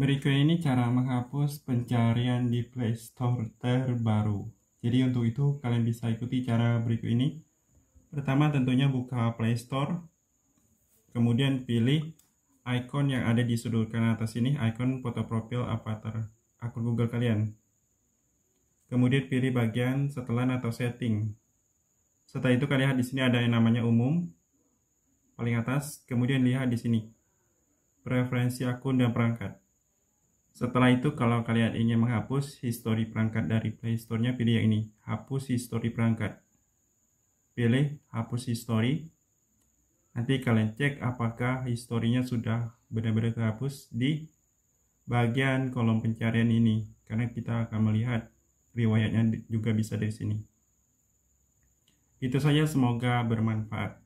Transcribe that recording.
Berikut ini cara menghapus pencarian di Play Store terbaru. Jadi untuk itu kalian bisa ikuti cara berikut ini. Pertama tentunya buka Play Store. Kemudian pilih icon yang ada di sudut kanan atas ini, icon foto profil avatar akun Google kalian. Kemudian pilih bagian setelan atau setting. Setelah itu kalian lihat di sini ada yang namanya umum paling atas, kemudian lihat di sini preferensi akun dan perangkat. Setelah itu kalau kalian ingin menghapus history perangkat dari Play Store-nya pilih yang ini, hapus history perangkat. Pilih hapus history Nanti kalian cek apakah historinya sudah benar-benar terhapus di bagian kolom pencarian ini karena kita akan melihat riwayatnya juga bisa dari sini. Itu saja semoga bermanfaat.